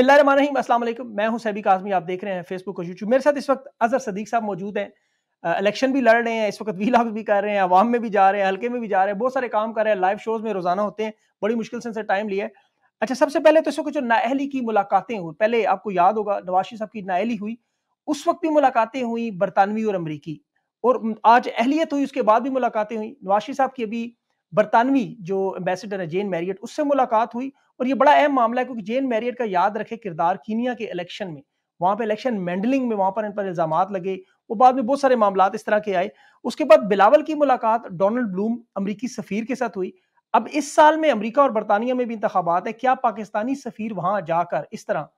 अस्सलाम मैं हूं सैबी काजमी आप देख रहे हैं फेसबुक और यूट्यूब मेरे साथ इस वक्त अजहर सदीक साहब मौजूद हैं इलेक्शन भी लड़ रहे हैं इस वक्त वीला भी कर रहे हैं आवाम में भी जा रहे हैं हल्के में भी जा रहे हैं बहुत सारे काम कर रहे हैं लाइव शोज में रोजाना होते हैं बड़ी मुश्किल से इनसे टाइम लिया है अच्छा सबसे पहले तो इस वक्त जो नाहली की मुलाकातें हुई पहले आपको याद होगा नवाशी साहब की नाहली हुई उस वक्त भी मुलाकातें हुई बरतानवी और अमरीकी और आज अहलियत हुई उसके बाद भी मुलाकातें हुई नवाशी साहब की अभी बरतानवी जो एम्बेसडर है जेन मैरियट उससे मुलाकात हुई और ये बड़ा अहम मामला है क्योंकि जेन मैरियट का याद रखे किरदार कीनिया के इलेक्शन में वहाँ पे इलेक्शन मैंडलिंग में वहाँ पर इन पर इल्जाम लगे वो बाद में बहुत सारे मामला इस तरह के आए उसके बाद बिलावल की मुलाकात डोनल्ड ब्लूम अमरीकी सफ़ीर के साथ हुई अब इस साल में अमरीका और बरतानिया में भी इंतबात है क्या पाकिस्तानी सफ़ीर वहाँ जाकर इस तरह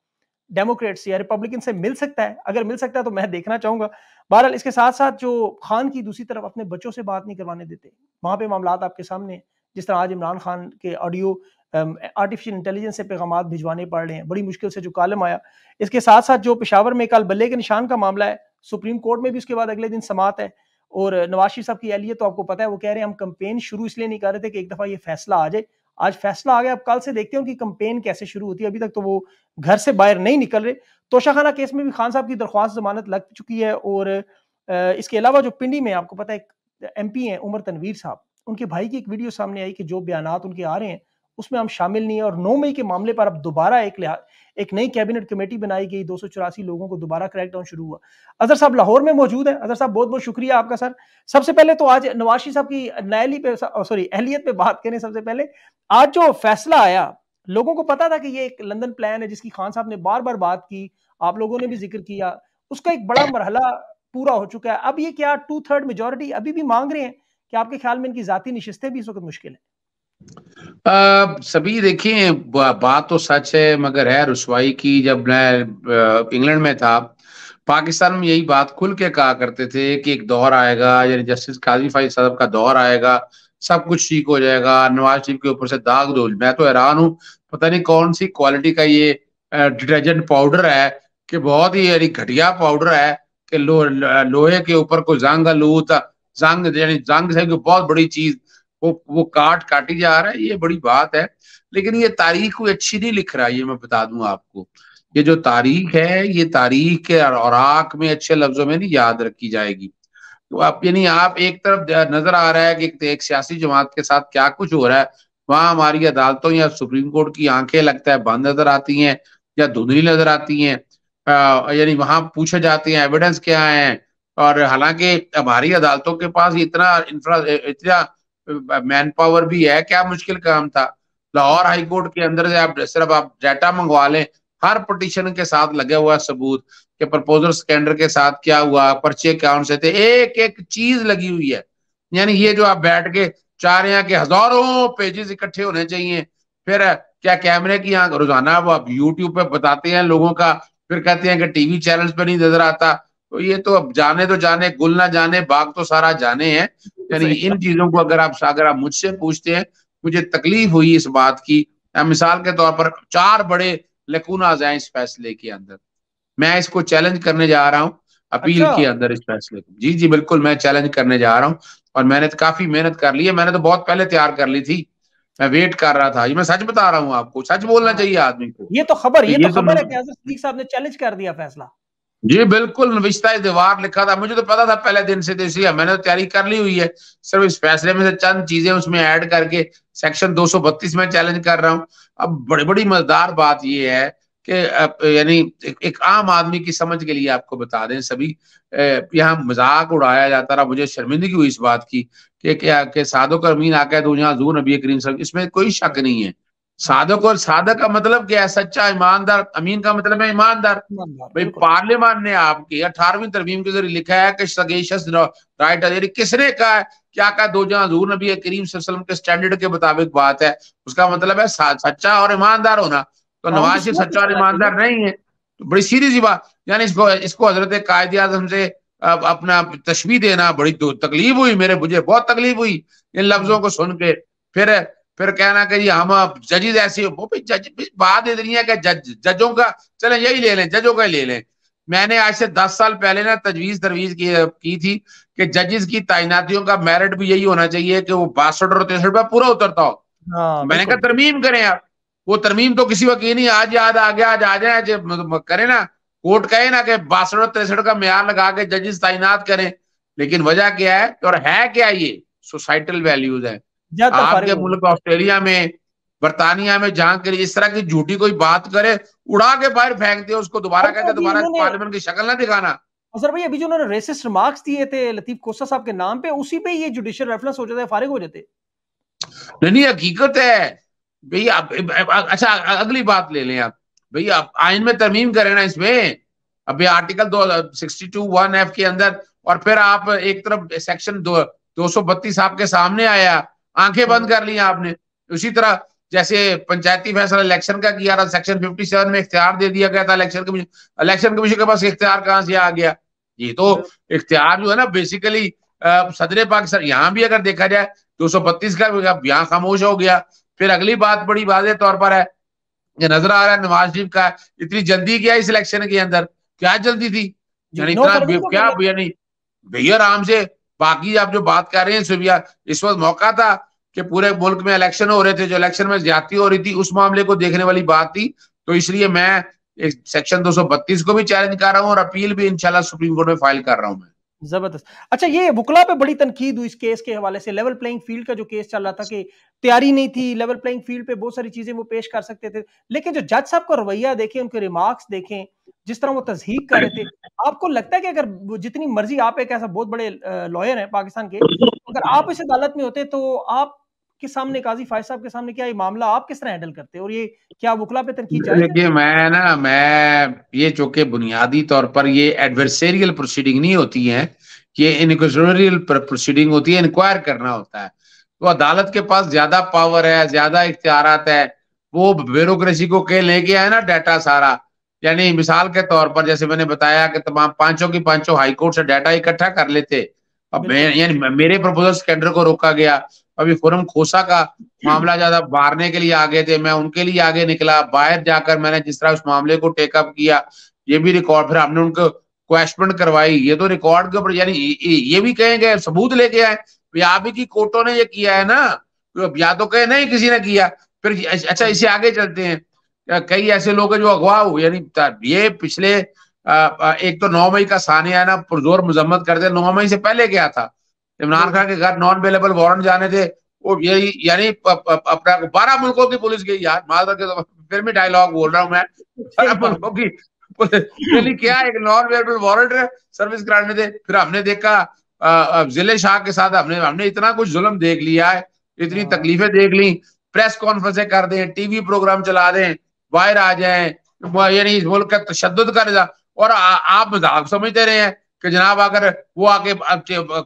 डेमोक्रेट्स या रिपब्लिकन से मिल सकता है अगर मिल सकता है तो मैं देखना चाहूंगा बहरहाल इसके साथ साथ जो खान की दूसरी तरफ अपने बच्चों से बात नहीं करवाने देते वहां पे मामला आपके सामने जिस तरह आज इमरान खान के ऑडियो आर्टिफिशियल इंटेलिजेंस से पैगाम भिजवाने पड़ रहे हैं बड़ी मुश्किल से जो कालम आया इसके साथ साथ जो पेशावर में कल बल्ले के निशान का मामला है सुप्रीम कोर्ट में भी उसके बाद अगले दिन समात है और नवाज शरीफ साहब की एलियत तो आपको पता है वो कह रहे हैं हम कंपेन शुरू इसलिए नहीं कर रहे थे कि एक दफ़ा ये फैसला आ जाए आज फैसला आ गया अब कल से देखते हैं कि कंपेन कैसे शुरू होती है अभी तक तो वो घर से बाहर नहीं निकल रहे तोशाखाना केस में भी खान साहब की दरख्वास्त जमानत लग चुकी है और इसके अलावा जो पिंडी में आपको पता है एम पी हैं उमर तनवीर साहब उनके भाई की एक वीडियो सामने आई कि जो बयान उनके आ रहे हैं उसमें हम शामिल नहीं है और नौ मई के मामले पर अब दोबारा एक एक नई कैबिनेट कमेटी बनाई गई दो लोगों को दोबारा क्रैकडाउन शुरू हुआ अजहर साहब लाहौर में मौजूद है अजहर साहब बहुत बहुत शुक्रिया आपका सर सबसे पहले तो आज नवाशी साहब की नायली पे सॉरी अहलियत पे बात करें सबसे पहले आज जो फैसला आया लोगों को पता था कि ये एक लंदन प्लान है जिसकी खान साहब ने बार बार बात की आप लोगों ने भी जिक्र किया उसका एक बड़ा मरहला पूरा हो चुका है अब ये क्या टू थर्ड मेजोरिटी अभी भी मांग रहे हैं कि आपके ख्याल में इनकी जाती नशस्तें भी इस वक्त मुश्किल है आ, सभी देखिए बा, बात तो सच है मगर है रसवाई की जब मैं इंग्लैंड में था पाकिस्तान में यही बात खुल के कहा करते थे कि एक दौर आएगा यानी जस्टिस काजी फाइज साहब का दौर आएगा सब कुछ ठीक हो जाएगा नवाज शरीफ के ऊपर से दाग दो मैं तो हैरान हूँ पता नहीं कौन सी क्वालिटी का ये डिटर्जेंट पाउडर है कि बहुत ही यानी घटिया पाउडर है कि लो, लोहे के ऊपर कोई जंग लूत जंग यानी जंग से बहुत बड़ी चीज वो वो काट काटी जा रहा है ये बड़ी बात है लेकिन ये तारीख कोई अच्छी नहीं लिख रहा है ये मैं बता दूं आपको ये जो तारीख है ये तारीख के औराक में अच्छे लफ्जों में नहीं याद रखी जाएगी तो आप यानी आप एक तरफ नजर आ रहा है कि एक, एक सियासी जमात के साथ क्या कुछ हो रहा है वहां हमारी अदालतों या सुप्रीम कोर्ट की आंखें लगता है बंद नजर आती हैं या धुंधली नजर आती हैं यानी वहां पूछे जाते हैं एविडेंस क्या है और हालांकि हमारी अदालतों के पास इतना इंफ्रा इतना मैन पावर भी है क्या मुश्किल काम था लाहौर हाईकोर्ट के अंदर से आप सिर्फ आप डाटा मंगवा लें हर पटिशन के साथ लगे हुआ सबूत के प्रपोजल स्कैंडर के साथ क्या हुआ पर्चे कौन से थे एक एक चीज लगी हुई है यानी ये जो आप बैठ के चाह रहे हैं कि हजारों पेजेस इकट्ठे होने चाहिए फिर क्या कैमरे की यहाँ रोजाना वो आप यूट्यूब पे बताते हैं लोगों का फिर कहते हैं कि टीवी चैनल पर नहीं नजर आता तो ये तो अब जाने तो जाने गुल ना जाने बाग तो सारा जाने हैं यानी इन चीजों को अगर आप अगर आप मुझसे पूछते हैं मुझे तकलीफ हुई इस बात की मिसाल के तौर पर चार बड़े लकूनाज हैं इस फैसले के अंदर मैं इसको चैलेंज करने जा रहा हूँ अपील अच्छा। के अंदर इस फैसले को जी जी बिल्कुल मैं चैलेंज करने जा रहा हूँ और मैंने तो काफी मेहनत कर ली है मैंने तो बहुत पहले तैयार कर ली थी मैं वेट कर रहा था ये मैं सच बता रहा हूँ आपको सच बोलना हाँ। चाहिए आदमी को ये तो खबर ये, तो, तो, तो खबर है कि साहब ने चैलेंज कर दिया फैसला जी बिल्कुल नविश्ता दीवार लिखा था मुझे तो पता था पहले दिन से तो इसलिए मैंने तो तैयारी कर ली हुई है सिर्फ इस फैसले में से चंद चीजें उसमें ऐड करके सेक्शन 232 में चैलेंज कर रहा हूं अब बड़ी बड़ी मजेदार बात यह है कि यानी एक आम आदमी की समझ के लिए आपको बता दें सभी यहाँ मजाक उड़ाया जाता रहा मुझे शर्मिंदगी हुई इस बात की कि, कि, कि साधो करमीन आकद हूँ यहाँ जू नबी करीम सर इसमें कोई शक नहीं है साधक और साधक का मतलब क्या है सच्चा ईमानदार अमीन का मतलब है ईमानदार भाई पार्लियामान ने आपकी अठारहवीं तरवीम के जरिए लिखा है कि सगेशस राइटर यानी किसने कहा है क्या कहा दो जहां हजूर नबी करीम सलम के स्टैंडर्ड के मुताबिक बात है उसका मतलब है सच्चा और ईमानदार होना तो हाँ, नवाज शरीफ सच्चा और ईमानदार नहीं है तो बड़ी सीधी सी बात यानी इसको इसको हजरत कायद आजम से अपना तस्वीर देना बड़ी तकलीफ हुई मेरे मुझे बहुत तकलीफ हुई इन लफ्जों को सुन के फिर फिर कहना कि हम जजेज ऐसे हो वो भी जज बात रही है कि जज जजों का चले यही ले लें जजों का ही ले लें मैंने आज से दस साल पहले ना तजवीज तरवीज की, की थी कि जजेस की तैनातियों का मेरिट भी यही होना चाहिए कि वो बासठ और तिरसठ पर पूरा उतरता हो हाँ, मैंने कहा तरमीम करें आप वो तरमीम तो किसी वक्त नहीं आज याद आ गया आज आ जाए आज करें ना कोर्ट कहे ना कि बासठ और तिरसठ का म्यार लगा के जजेस तैनात करें लेकिन वजह क्या है और है क्या ये सोसाइटल वैल्यूज है आपके मुल्क ऑस्ट्रेलिया में बर्तानिया में जहां के लिए इस तरह की झूठी कोई बात करे उड़ा के बाहर फेंक दिया उसको दोबारा कहते दोबारा पार्लियामेंट की शक्ल ना दिखाना सर भाई अभी जो उन्होंने रेसिस्ट रिमार्क्स दिए थे लतीफ कोसा साहब के नाम पे उसी पे ये जुडिशियल रेफरेंस हो जाता है फारिग हो जाते नहीं हकीकत है भाई अच्छा अगली बात ले लें आप भाई आप आइन में तरमीम करें ना इसमें अभी आर्टिकल दो सिक्सटी टू वन एफ के अंदर और फिर आप एक तरफ सेक्शन दो दो सौ बत्तीस आपके सामने आया आंखें बंद हाँ। कर ली आपने उसी तरह जैसे पंचायती फैसला इलेक्शन का किया था सेक्शन 57 में इख्तियार दे दिया गया था इलेक्शन कमीशन इलेक्शन कमीशन के पास इख्तियार कहाँ से आ गया ये तो हाँ। इख्तियार जो है ना बेसिकली सदर पाकिस्तान यहाँ भी अगर देखा जाए दो सौ बत्तीस का यहाँ खामोश हो गया फिर अगली बात बड़ी वाजे तौर पर है ये नजर आ रहा है नवाज शरीफ का इतनी जल्दी क्या इस इलेक्शन के अंदर क्या जल्दी थी यानी इतना क्या यानी भैया आराम से बाकी आप जो बात कर रहे हैं सुबिया इस वक्त मौका था कि पूरे मुल्क में इलेक्शन हो रहे थे जो इलेक्शन में ज्यादा हो रही थी उस मामले को देखने वाली बात थी तो इसलिए मैं एक सेक्शन 232 को भी चैलेंज कर रहा हूँ और अपील भी इंशाल्लाह सुप्रीम कोर्ट में फाइल कर रहा हूँ मैं जबरदस्त अच्छा ये वकला पे बड़ी तनकीद हुई इस केस के हवाले से लेवल प्लेइंग फील्ड का जो केस चल रहा था कि तैयारी नहीं थी लेवल प्लेइंग फील्ड पे बहुत सारी चीजें वो पेश कर सकते थे लेकिन जो जज साहब का रवैया देखें उनके रिमार्क्स देखें जिस तरह वो तजहीक कर रहे थे आपको लगता है कि अगर जितनी मर्जी आप एक ऐसा बहुत बड़े लॉयर हैं पाकिस्तान के अगर आप इस अदालत में होते तो आप के सामने काजी फायद साहब के सामने क्या ये मामला आप किस तरह हैंडल करते और ये क्या वकला पे तनकीद देखिए मैं ना मैं ये चूंकि बुनियादी तौर पर ये एडवर्सेरियल प्रोसीडिंग नहीं होती है ये इनक्वेशनरियल प्रोसीडिंग होती है इंक्वायर करना होता है तो अदालत के पास ज्यादा पावर है ज्यादा इख्तियार है वो ब्यूरोक्रेसी को कह लेके आए ना डाटा सारा यानी मिसाल के तौर पर जैसे मैंने बताया कि तमाम पांचों की पांचों हाईकोर्ट से डाटा इकट्ठा कर लेते अब यानी मेरे प्रपोजल स्कैंडर को रोका गया अभी फोरम खोसा का मामला ज्यादा मारने के लिए आगे थे मैं उनके लिए आगे निकला बाहर जाकर मैंने जिस तरह उस मामले को टेकअप किया ये भी रिकॉर्ड फिर हमने उनको क्वेश्चन करवाई ये तो रिकॉर्ड के ऊपर यानी ये भी कहेंगे सबूत लेके आए आप ही की कोर्टों ने ये किया है ना तो या तो कहे नहीं किसी ने किया फिर अच्छा इसे आगे चलते हैं कई ऐसे लोग हैं जो अगवा हुए यानी ये पिछले एक तो नौ मई का सानिया ना पुरजोर मजम्मत करते नौ मई से पहले गया था इमरान खान के घर नॉन अवेलेबल वारंट जाने थे वो यही यानी अपना बारह मुल्कों की पुलिस गई यार माल के तो फिर भी डायलॉग बोल रहा हूँ मैं बारह मुल्कों की पुलिस क्या एक नॉन अवेलेबल वारंट सर्विस कराने थे फिर हमने देखा जिले शाह के साथ हमने हमने इतना कुछ जुल्म देख लिया है इतनी हाँ। तकलीफें देख ली प्रेस कॉन्फ्रेंसें कर दें टीवी प्रोग्राम चला दें बाहर आ जाए यानी इस मुल्क का तशद कर जा और आ, आप मजाक समझते रहे हैं कि जनाब अगर वो आके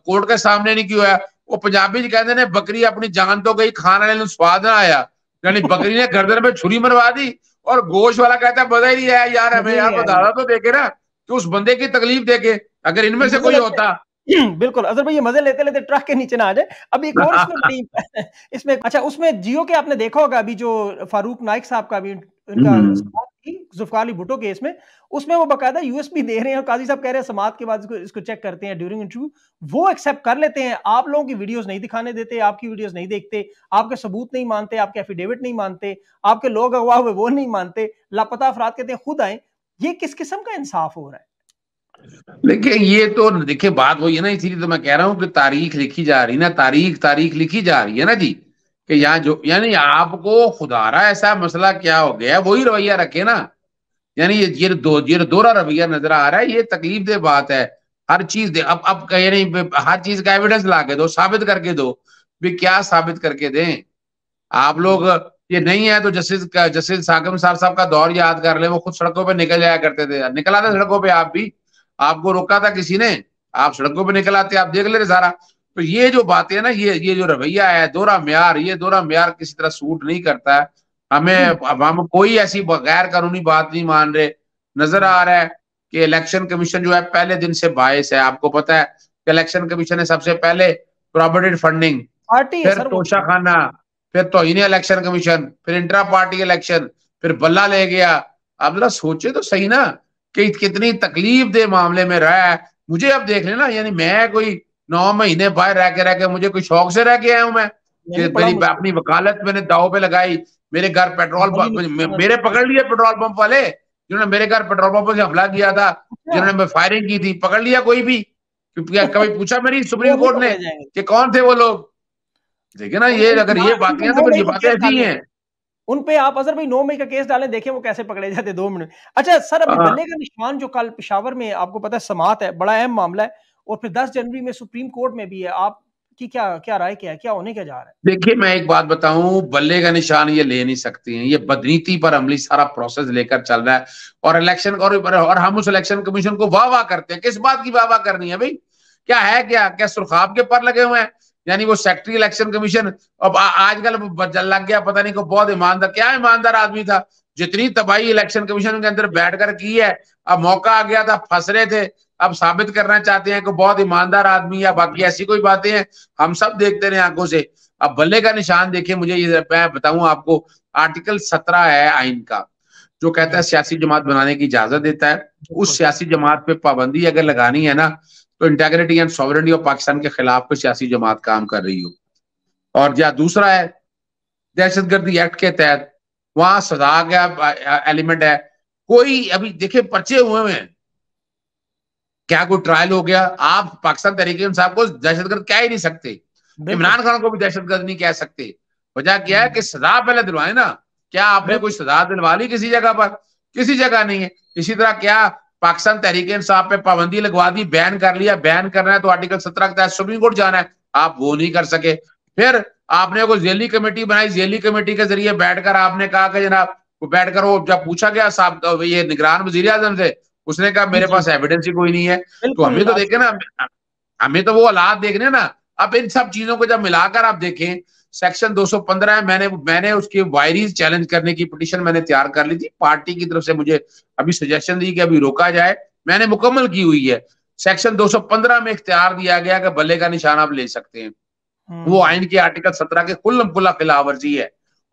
कोर्ट के सामने नहीं क्यों आया वो पंजाबी कहते ने बकरी अपनी जान तो गई खाने वाले स्वाद ना आया यानी बकरी ने गर्दन में छुरी मरवा दी और गोश वाला कहता है मजा ही नहीं आया यार हमें यार बता तो देखे ना कि उस बंदे की तकलीफ देखे अगर इनमें से कोई होता बिल्कुल अजर भाई ये मजे लेते लेते ट्रक के नीचे ना आ जाए अभी एक और इसमें इसमें अच्छा उसमें जियो के आपने देखा होगा अभी जो फारूक नाइक साहब का अभी इनका हम्म। जुल्फकार भुटो केस में उसमें वो बकायदा यूएसपी दे रहे हैं और काजी साहब कह रहे हैं समात के बाद इसको, इसको चेक करते हैं ड्यूरिंग इंटरव्यू वो एक्सेप्ट कर लेते हैं आप लोगों की वीडियोस नहीं दिखाने देते आपकी वीडियोस नहीं देखते आपके सबूत नहीं मानते आपके एफिडेविट नहीं मानते आपके लोग अगवा हुए वो नहीं मानते लापता अफराद कहते हैं खुद आए ये किस किस्म का इंसाफ हो रहा है देखिए ये तो देखिए बात वही है ना इसीलिए तो मैं कह रहा हूँ कि तारीख लिखी जा रही है ना तारीख तारीख लिखी जा रही है ना जी कि यहाँ जो यानी आपको खुदारा ऐसा मसला क्या हो गया वही रवैया रखे ना यानी ये ये दो ये दोरा रवैया नजर आ रहा है ये तकलीफ दे बात है हर चीज दे अब अब कहीं नहीं हर चीज का एविडेंस ला के दो साबित करके दो भी क्या साबित करके दें आप लोग ये नहीं है तो जस्टिस जस्टिस साकम साहब साहब का दौर याद कर ले वो खुद सड़कों पे निकल जाया करते थे निकला था सड़कों पे आप भी आपको रोका था किसी ने आप सड़कों पे निकल आते आप देख ले रहे सारा तो ये जो बातें है ना ये ये जो रवैया है दोरा म्यार ये दोरा म्यार किसी तरह सूट नहीं करता है हमें हम्म। अब हम कोई ऐसी गैर कानूनी बात नहीं मान रहे नजर आ रहा है कि इलेक्शन कमीशन जो है पहले दिन से बायस है आपको पता है कि इलेक्शन कमीशन ने सबसे पहले प्रॉपर्टेड फंडिंग फिर तोशा खाना फिर तो इलेक्शन कमीशन फिर इंटरा पार्टी इलेक्शन फिर बल्ला ले गया आप जरा सोचे तो सही ना कि कितनी तकलीफ दे मामले में रहा है मुझे अब देख लेना यानी मैं कोई नौ महीने बाहर रह के रह के मुझे कोई शौक से रह के आया हूँ मैं मेरी अपनी वकालत मैंने दाव पे लगाई मेरे घर पेट्रोल पंप मेरे पकड़ लिया पेट्रोल पंप वाले जिन्होंने मेरे घर पेट्रोल पंप से हमला किया था अच्छा। जिन्होंने मैं फायरिंग की थी पकड़ लिया कोई भी कभी पूछा मेरी सुप्रीम कोर्ट ने कि कौन थे वो लोग देखिए ना ये अगर ये बातें हैं तो ये बातें ऐसी हैं उन पे आप अजर भाई नौ मई का केस डालें देखें वो कैसे पकड़े जाते दो मिनट अच्छा सर अभी हाँ। बल्ले का निशान जो कल पिशावर में आपको पता है समात है बड़ा अहम मामला है और फिर दस जनवरी में सुप्रीम कोर्ट में भी है आप कि क्या क्या राय क्या है क्या होने क्या जा रहा है देखिए मैं एक बात बताऊं बल्ले का निशान ये ले नहीं सकती हैं ये बदनीति पर अमली सारा प्रोसेस लेकर चल रहा है और इलेक्शन और, और हम उस इलेक्शन कमीशन को वाह वाह करते हैं किस बात की वाह वाह करनी है भाई क्या है क्या क्या सुरखाब के पर लगे हुए हैं यानी वो सेक्रेटरी इलेक्शन कमीशन अब आजकल लग गया पता नहीं को बहुत ईमानदार क्या ईमानदार आदमी था जितनी तबाही इलेक्शन कमीशन के अंदर बैठकर की है अब मौका आ गया था फंस रहे थे आप साबित करना चाहते हैं कि बहुत ईमानदार आदमी या बाकी ऐसी कोई बातें हैं हम सब देखते रहे आंखों से अब बल्ले का निशान देखे मुझे ये मैं बताऊं आपको आर्टिकल सत्रह है आइन का जो कहता है सियासी जमात बनाने की इजाजत देता है उस सियासी जमात पे पाबंदी अगर लगानी है ना तो integrity and sovereignty of Pakistan के खिलाफ कोई सियासी जमात काम कर रही हो और या दूसरा है दहशत गर्दी एक्ट के तहत वहां सजा का एलिमेंट है कोई अभी देखे पर्चे हुए हैं क्या कोई ट्रायल हो गया आप पाकिस्तान तरीके इंसाफ को दहशतगर्द कह ही नहीं सकते इमरान खान को भी दहशतगर्द नहीं कह सकते वजह क्या है कि सजा पहले दिलवाए ना क्या आपने कोई सजा दिलवा ली किसी जगह पर किसी जगह नहीं है इसी तरह क्या पाकिस्तान तहरीके इंसाफ पे पाबंदी लगवा दी बैन कर लिया बैन करना है तो आर्टिकल सत्रह के तहत सुप्रीम कोर्ट जाना है आप वो नहीं कर सके फिर आपने कोई जेली कमेटी बनाई जेली कमेटी के जरिए बैठकर आपने कहा कि जनाब बैठकर वो जब पूछा गया साहब तो ये निगरान वजीर आजम से उसने कहा मेरे पास एविडेंस ही कोई नहीं है तो हमें तो देखे ना हमें तो वो हालात देख रहे ना अब इन सब चीजों को जब मिलाकर आप देखें सेक्शन 215 है मैंने मैंने उसके वायरीज चैलेंज करने की पिटिशन मैंने तैयार कर ली थी पार्टी की तरफ से मुझे अभी सजेशन दी कि अभी रोका जाए मैंने मुकम्मल की हुई है सेक्शन 215 में इख्तियार दिया गया कि बल्ले का निशान आप ले सकते हैं हम्म। वो आइन के आर्टिकल 17 के खुल्लम खुला खिलाफ वर्जी है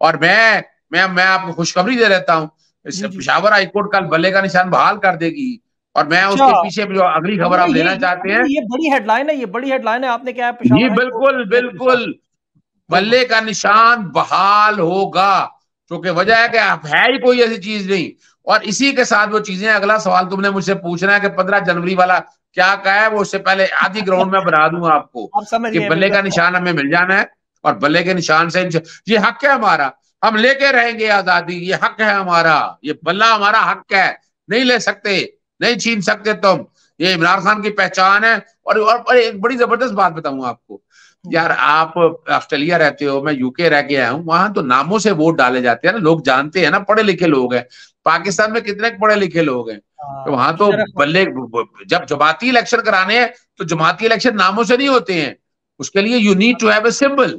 और मैं मैं मैं आपको खुशखबरी दे रहता हूँ पिशावर हाईकोर्ट कल बल्ले का निशान बहाल कर देगी और मैं उसके अच्छा। पीछे जो अगली खबर आप लेना चाहते हैं ये बड़ी हेडलाइन है ये बड़ी हेडलाइन है आपने क्या है जी बिल्कुल बिल्कुल बल्ले का निशान बहाल होगा क्योंकि वजह है कि है ही कोई ऐसी चीज नहीं और इसी के साथ वो चीजें अगला सवाल तुमने मुझसे पूछना है कि पंद्रह जनवरी वाला क्या कहा है वो उससे पहले आधी ग्राउंड में बना दूंगा आपको कि बल्ले का निशान हमें मिल जाना है और बल्ले के निशान से ये हक है हमारा हम लेके रहेंगे आजादी ये हक है हमारा ये बल्ला हमारा हक है नहीं ले सकते नहीं छीन सकते तुम ये इमरान खान की पहचान है और, और एक बड़ी जबरदस्त बात बताऊं आपको यार आप ऑस्ट्रेलिया रहते हो मैं यूके रह के आया हूँ वहां तो नामों से वोट डाले जाते हैं ना लोग जानते हैं ना पढ़े लिखे लोग हैं पाकिस्तान में कितने पढ़े लिखे लोग हैं हाँ, तो वहां तो बल्ले जब जमाती इलेक्शन कराने हैं तो जमाती इलेक्शन नामों से नहीं होते हैं उसके लिए you need to have a symbol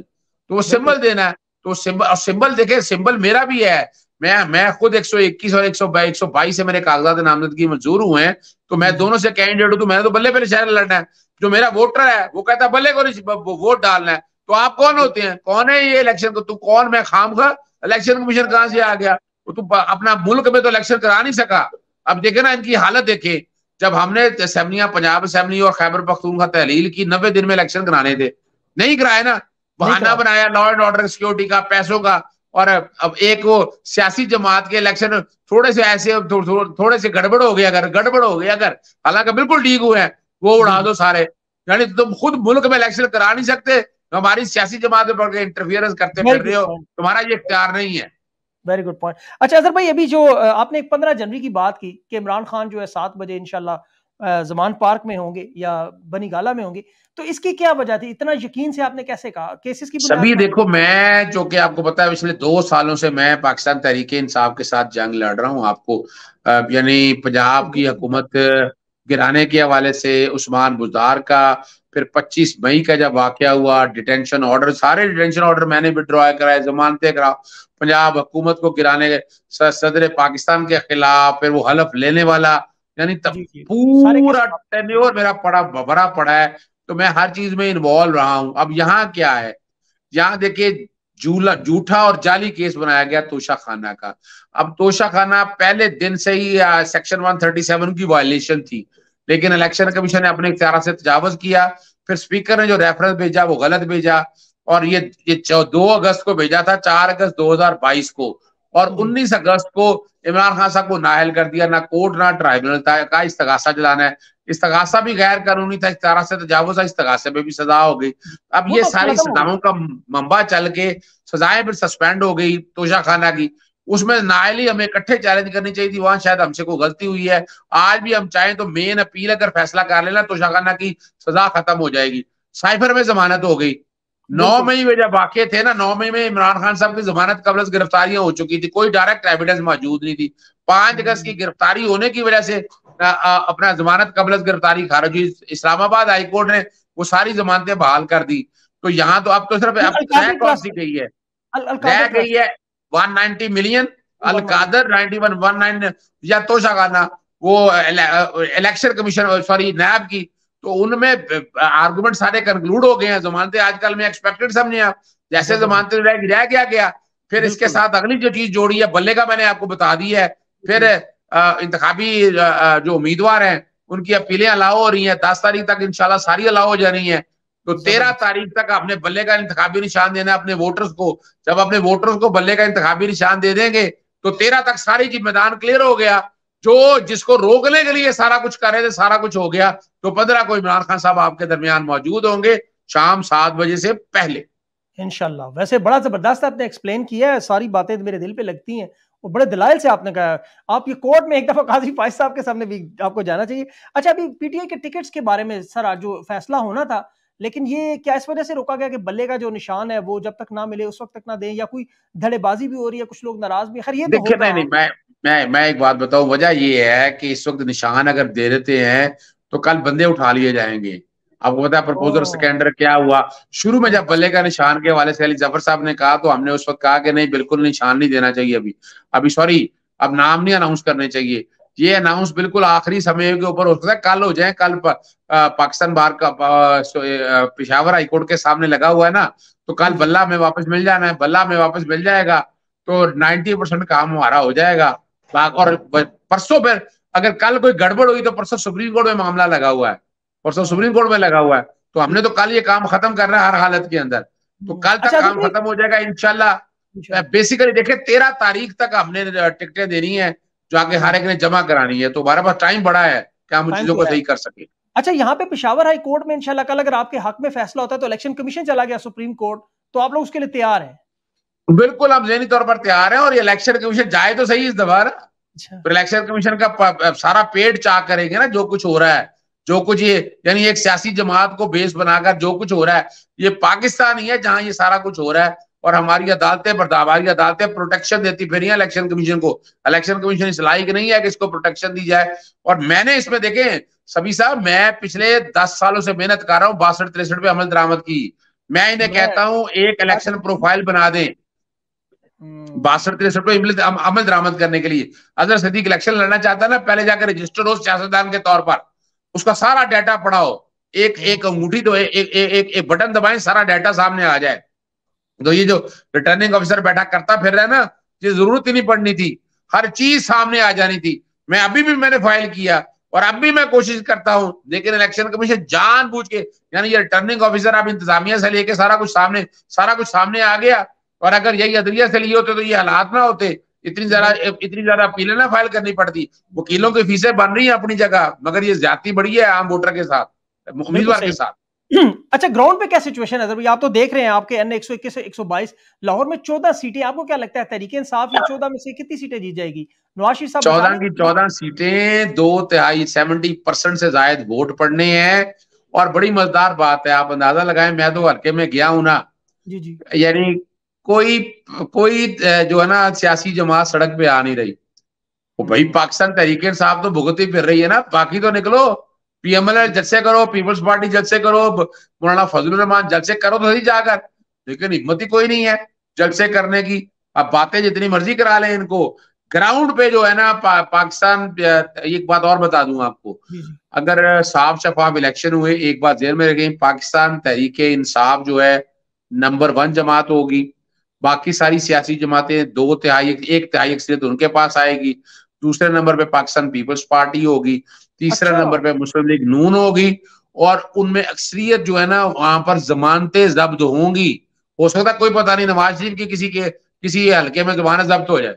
तो वो सिंबल देना है तो सिंबल सिंबल देखे सिंबल मेरा भी है मैं मैं खुद 121 और 122 से मेरे कागजात नामजदगी मंजूर हुए हैं तो मैं हम्म। दोनों से कैंडिडेट हूं तो मैंने तो बल्ले पे शहर लड़ना है जो मेरा वोटर है वो कहता है बल्ले को वोट डालना है तो आप कौन होते हैं कौन है ये इलेक्शन को तू कौन मैं खाम खा इलेक्शन कमीशन कहाँ से आ गया तो तू अपना मुल्क में तो इलेक्शन करा नहीं सका अब देखे ना इनकी हालत देखे जब हमने असम्बलियां पंजाब असम्बली और खैबर पख्तूनखा तहलील की नब्बे दिन में इलेक्शन कराने थे नहीं कराए ना बहाना बनाया लॉ एंड ऑर्डर सिक्योरिटी का पैसों का और अब एक वो सियासी जमात के इलेक्शन थोड़े से ऐसे थो, थो, थोड़े से गड़बड़ हो गए अगर गड़बड़ हो गए अगर हालांकि बिल्कुल ठीक हुए हैं वो उड़ा हम्म। दो सारे यानी तुम खुद मुल्क में इलेक्शन करा नहीं सकते हमारी सियासी जमात में इंटरफियरेंस करते फिर रहे हो तुम्हारा ये इख्तियार नहीं है वेरी गुड पॉइंट अच्छा अजहर भाई अभी जो आपने पंद्रह जनवरी की बात की कि इमरान खान जो है सात बजे इंशाल्लाह जमान पार्क में होंगे या बनी गाला में होंगे तो इसकी क्या वजह थी इतना यकीन से आपने कैसे कहा केसेस की सभी देखो मैं जो कि आपको पता है पिछले दो सालों से मैं पाकिस्तान तहरीक इंसाफ के साथ जंग लड़ रहा हूँ आपको यानी पंजाब की हकूमत गिराने के हवाले से उस्मान बुजार का फिर 25 मई का जब वाक्य हुआ डिटेंशन ऑर्डर सारे डिटेंशन ऑर्डर मैंने विद्रॉ कराए जमानते करा पंजाब हुकूमत को गिराने सदर पाकिस्तान के खिलाफ फिर वो हलफ लेने वाला यानी पूरा टेन्योर मेरा पड़ा भरा पड़ा है तो मैं हर चीज में इन्वॉल्व रहा हूं अब यहाँ क्या है यहाँ देखिए झूला झूठा और जाली केस बनाया गया तोशा खाना का अब तोशा खाना पहले दिन से ही सेक्शन 137 की वायलेशन थी लेकिन इलेक्शन कमीशन ने अपने इख्तियार से तजावज किया फिर स्पीकर ने जो रेफरेंस भेजा वो गलत भेजा और ये ये दो अगस्त को भेजा था चार अगस्त दो को और 19 अगस्त को इमरान खान साहब को नाहल कर दिया ना कोर्ट ना ट्राइब्यूनल था का इस्तगासा जलाना है इस्तगासा भी गैर कानूनी था इस्तारा से तजावज तो था इस्तगासे पे भी सजा हो गई अब ये तो सारी सजाओं का मंबा चल के सजाएं फिर सस्पेंड हो गई तोशा खाना की उसमें ही हमें इकट्ठे चैलेंज करनी चाहिए थी वहां शायद हमसे कोई गलती हुई है आज भी हम चाहें तो मेन अपील अगर फैसला कर लेना तो शाखाना की सजा खत्म हो जाएगी साइफर में जमानत हो गई नौ मई में जब वाक्य थे ना नौ मई में इमरान खान साहब की जमानत कबल गिरफ्तारियां हो चुकी थी कोई डायरेक्ट एविडेंस मौजूद नहीं थी पांच अगस्त की हम्म। गिरफ्तारी होने की वजह से आ, आ, अपना जमानत कबल गिरफ्तारी खारिज हुई इस्लामाबाद हाईकोर्ट ने वो सारी जमानतें बहाल कर दी तो यहाँ तो अब तो सिर्फ रह गई है one ninety million Al Qadir ninety one one nine या तो तोशाखाना वो इलेक्शन कमीशन सॉरी नैब की तो उनमें आर्गूमेंट सारे कंक्लूड हो गए हैं जमानते आजकल में एक्सपेक्टेड समझे आप जैसे जमानते रह गया गया फिर इसके साथ अगली जो चीज जोड़ी है बल्ले का मैंने आपको बता दी है फिर इंतजामी जो उम्मीदवार हैं उनकी अपीलें अलाव हो रही हैं दस तारीख तक इंशाल्लाह सारी अलाव हो जा रही है तो तेरह तारीख तक अपने बल्ले का इंतबी निशान देना अपने वोटर्स को जब अपने वोटर्स को बल्ले का इंतजामी निशान दे देंगे तो तेरह तक सारी जिम्मेदार मैदान क्लियर हो गया जो जिसको रोकने के लिए सारा कुछ कर रहे थे सारा कुछ हो गया तो पंद्रह को इमरान खान साहब आपके दरमियान मौजूद होंगे शाम सात बजे से पहले इनशाला वैसे बड़ा जबरदस्त आपने एक्सप्लेन किया है सारी बातें तो मेरे दिल पे लगती हैं और बड़े दलाल से आपने कहा आप ये कोर्ट में एक दफा काजी फाइज साहब के सामने भी आपको जाना चाहिए अच्छा अभी पीटीआई के टिकट्स के बारे में सर आज जो फैसला होना था लेकिन ये क्या इस वजह से रोका गया कि बल्ले का जो निशान है वो जब तक ना मिले उस वक्त तक ना दें या कोई धड़ेबाजी भी हो रही है कुछ लोग नाराज भी खैर ये तो नहीं, नहीं मैं मैं मैं एक बात बताऊं वजह ये है कि इस वक्त निशान अगर दे देते हैं तो कल बंदे उठा लिए जाएंगे आपको पता है प्रपोजल सिकेंडर क्या हुआ शुरू में जब बल्ले का निशान के हवाले से अली जफर साहब ने कहा तो हमने उस वक्त कहा कि नहीं बिल्कुल निशान नहीं देना चाहिए अभी अभी सॉरी अब नाम नहीं अनाउंस करने चाहिए ये अनाउंस बिल्कुल आखिरी समय के ऊपर हो सकता है कल हो जाए कल पाकिस्तान बार का पिशावर हाईकोर्ट के सामने लगा हुआ है ना तो कल हम्म। बल्ला में वापस मिल जाना है बल्ला में वापस मिल जाएगा तो 90 परसेंट काम हमारा हो जाएगा और परसों पर अगर कल कोई गड़बड़ हुई तो परसों सुप्रीम कोर्ट में मामला लगा हुआ है परसों सुप्रीम कोर्ट में लगा हुआ है तो हमने तो कल ये काम खत्म कर रहा है हर हालत के अंदर तो हम्म। कल तक अच्छा, काम तो खत्म हो जाएगा इनशाला बेसिकली देखिए तेरह तारीख तक हमने टिकटें देनी है जो आगे हर एक ने जमा करानी है तो हमारे पास टाइम बड़ा है क्या हम चीजों को सही कर सके अच्छा यहाँ पे पिशावर हाई कोर्ट में इंशाल्लाह कल अगर आपके हक में फैसला होता है तो इलेक्शन कमीशन चला गया सुप्रीम कोर्ट तो आप लोग उसके लिए तैयार हैं बिल्कुल हम जहनी तौर पर तैयार हैं और ये इलेक्शन कमीशन जाए तो सही इस दफा ना इलेक्शन कमीशन का सारा पेट चाक करेंगे ना जो कुछ हो रहा है जो कुछ ये यानी एक सियासी जमात को बेस बनाकर जो कुछ हो रहा है ये पाकिस्तान ही है जहां ये सारा कुछ हो रहा है और हमारी अदालतें बर्दा हमारी अदालतें प्रोटेक्शन देती फिर इलेक्शन कमीशन को इलेक्शन कमीशन इस लाइक नहीं है कि इसको प्रोटेक्शन दी जाए और मैंने इसमें देखे सभी साहब मैं पिछले दस सालों से मेहनत कर रहा हूँ बासठ तिरसठ पे अमल दरामद की मैं इन्हें कहता हूँ एक इलेक्शन प्रोफाइल बना दें बासठ तिरसठ में अमल दरामद करने के लिए अगर सदीक इलेक्शन लड़ना चाहता है ना पहले जाकर रजिस्टर हो सियासतदान के तौर पर उसका सारा डाटा पढ़ाओ एक एक अंगूठी तो एक एक, एक, एक बटन दबाएं सारा डाटा सामने आ जाए तो ये जो रिटर्निंग ऑफिसर बैठा करता फिर रहा है ना ये जरूरत ही नहीं पड़नी थी हर चीज सामने आ जानी थी मैं अभी भी मैंने फाइल किया और अब भी मैं कोशिश करता हूं लेकिन इलेक्शन कमीशन बूझ के यानी ये रिटर्निंग ऑफिसर आप इंतजामिया से लेके सारा कुछ सामने सारा कुछ सामने आ गया और अगर यही अदलिया से लिए होते तो ये हालात ना होते इतनी ज्यादा इतनी ज्यादा अपीले ना फाइल करनी पड़ती वकीलों की फीसें बन रही है अपनी जगह मगर ये ज्यादा बड़ी है आम वोटर के साथ उम्मीदवार के साथ अच्छा ग्राउंड पे क्या सिचुएशन है आप तो देख रहे हैं आपके एन एक सौ इक्कीस एक सौ बाईस लाहौर में चौदह सीटें आपको क्या लगता है तरीके इंसाफ ये चौदह में से कितनी सीटें जीत जाएगी नवाशी साहब चौदह की चौदह सीटें दो तिहाई सेवेंटी परसेंट से जायद वोट पड़ने हैं और बड़ी मजेदार बात है आप अंदाजा लगाए मैं तो हल्के में गया हूं ना जी जी यानी कोई कोई जो है ना सियासी जमात सड़क पे आ नहीं रही वो भाई पाकिस्तान तरीके साहब तो भुगती फिर रही है ना बाकी तो निकलो पीएमएल जलसे करो पीपल्स पार्टी जलसे करो मौलाना फजल रहमान जलसे करो तो सही जाकर लेकिन हिम्मत ही कोई नहीं है जलसे करने की अब बातें जितनी मर्जी करा लें इनको ग्राउंड पे जो है ना पा, पाकिस्तान एक बात और बता दू आपको अगर साफ शफाफ इलेक्शन हुए एक बात जेल में रखें पाकिस्तान तहरीके इंसाफ जो है नंबर वन जमात होगी बाकी सारी सियासी जमातें दो तिहाई एक तिहाई अक्सरियत उनके पास आएगी दूसरे नंबर पे पाकिस्तान पीपल्स पार्टी होगी तीसरे अच्छा। नंबर पे मुस्लिम लीग नून होगी और उनमें अक्सरियत जो है ना वहां पर जमानते जब्त होंगी हो सकता कोई पता नहीं नवाज शरीफ की किसी के किसी हल्के में जमान जब्त हो जाए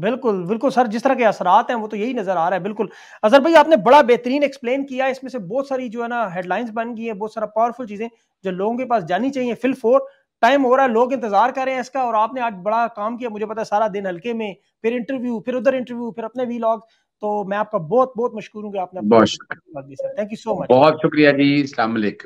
बिल्कुल बिल्कुल सर जिस तरह के असरात हैं वो तो यही नजर आ रहा है बिल्कुल अजहर भाई आपने बड़ा बेहतरीन एक्सप्लेन किया इसमें से बहुत सारी जो है ना हेडलाइंस बन गई है बहुत सारा पावरफुल चीजें जो लोगों के पास जानी चाहिए फिल फोर टाइम हो रहा है लोग इंतजार कर रहे हैं इसका और आपने आज बड़ा काम किया मुझे पता है सारा दिन हल्के में फिर इंटरव्यू फिर उधर इंटरव्यू फिर अपने व्लॉग तो मैं आपका बहुत बहुत मशहूर हूँ थैंक यू सो मच बहुत शुक्रिया जी अलग